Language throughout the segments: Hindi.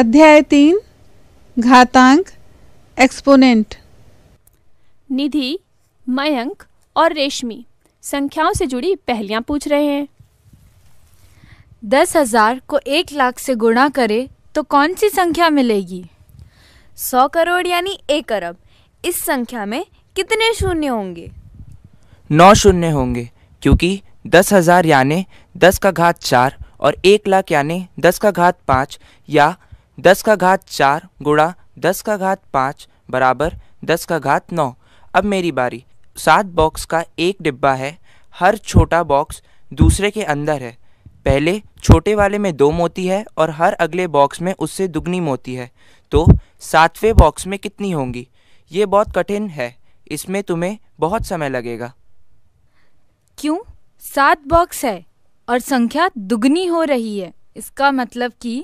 अध्याय तीन घातांक एक्सपोनेंट निधि मयंक और रेशमी संख्याओं से जुड़ी पहलियां पूछ रहे हैं दस हजार को एक लाख से गुणा करे तो कौन सी संख्या मिलेगी सौ करोड़ यानी एक अरब इस संख्या में कितने शून्य होंगे नौ शून्य होंगे क्योंकि दस हजार यानी दस का घात चार और एक लाख यानी दस का घात पाँच या दस का घात चार गुणा दस का घात पाँच बराबर दस का घात नौ अब मेरी बारी सात बॉक्स का एक डिब्बा है हर छोटा बॉक्स दूसरे के अंदर है पहले छोटे वाले में दो मोती है और हर अगले बॉक्स में उससे दुगनी मोती है तो सातवें बॉक्स में कितनी होंगी ये बहुत कठिन है इसमें तुम्हें बहुत समय लगेगा क्यों सात बॉक्स है और संख्या दुगनी हो रही है इसका मतलब कि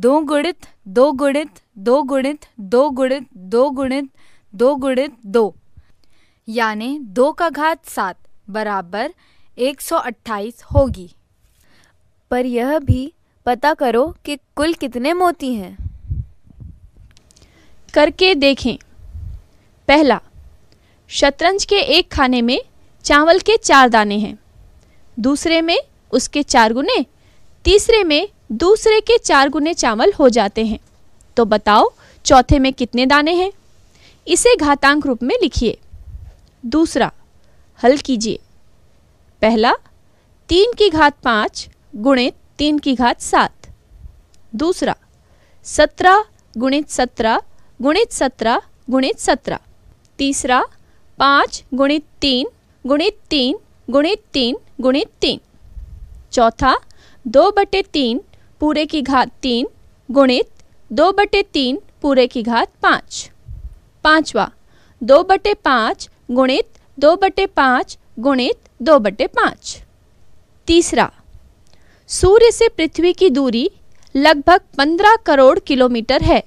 दो गुणित दो गुणित दो गुणित दो गुणित दो गुणित दो गुणित दो यानी दो का घात सात बराबर अट्ठाईस होगी पर यह भी पता करो कि कुल कितने मोती हैं करके देखें पहला शतरंज के एक खाने में चावल के चार दाने हैं दूसरे में उसके चार गुने तीसरे में दूसरे के चार गुने चावल हो जाते हैं तो बताओ चौथे में कितने दाने हैं इसे घातांक रूप में लिखिए दूसरा हल कीजिए पहला तीन की घात पाँच गुणे तीन की घात सात दूसरा सत्रह गुणित सत्रह गुणित सत्रह गुणित सत्रह तीसरा पाँच गुणित तीन गुणित तीन गुणित तीन गुणित तीन चौथा दो बटे तीन पूरे की घात तीन गुणित दो बटे तीन पूरे की घात पाँच पाँचवा दो बटे पाँच गुणित दो बटे पाँच गुणित दो बटे पाँच तीसरा सूर्य से पृथ्वी की दूरी लगभग पंद्रह करोड़ किलोमीटर है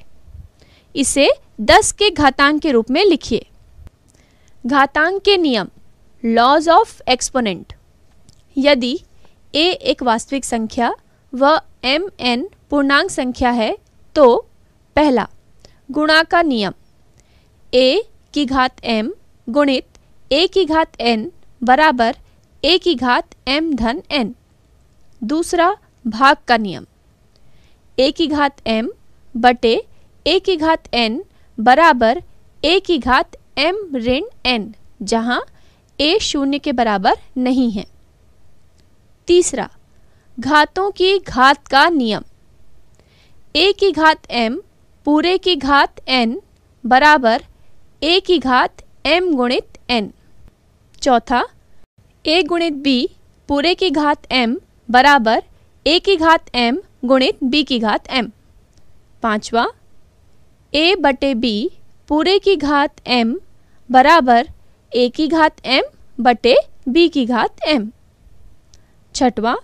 इसे दस के घातांक के रूप में लिखिए घातांक के नियम लॉज ऑफ एक्सपोनेंट यदि ए एक वास्तविक संख्या व एम एन पूर्णांक संख्या है तो पहला गुणा का नियम ए की घात एम गुणित ए की घात एन बराबर ए की घात एम धन एन दूसरा भाग का नियम ए की घात एम बटे ए की घात एन बराबर ए की घात एम ऋण एन जहाँ ए शून्य के बराबर नहीं है तीसरा घातों की घात का नियम ए की घात एम पूरे की घात एन बराबर ए की घात एम गुणित एन चौथा ए गुणित बी पूरे की घात एम बराबर ए की घात एम गुणित बी की घात एम पांचवा ए बटे बी पूरे की घात एम बराबर ए की घात एम बटे बी की घात एम छठवा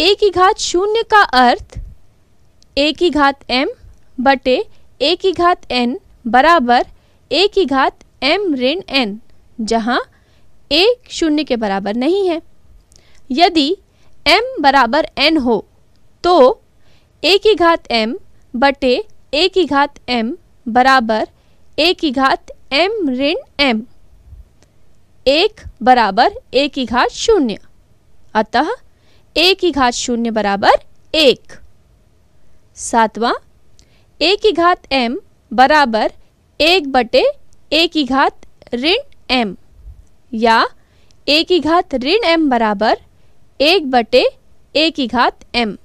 ए की घात शून्य का अर्थ ए की घात एम बटे ए की घात एन बराबर ए की घात एम ऋण एन जहाँ ए शून्य के बराबर नहीं है यदि एम बराबर एन हो तो ए की घात एम बटे ए की घात एम बराबर ए की घात एम ऋण एम एक बराबर ए की घात शून्य अतः ए की घात शून्य बराबर एक सातवां ए की घात एम बराबर एक बटे ए की घात ऋण एम या ए की घात ऋण एम बराबर एक बटे ए की घात एम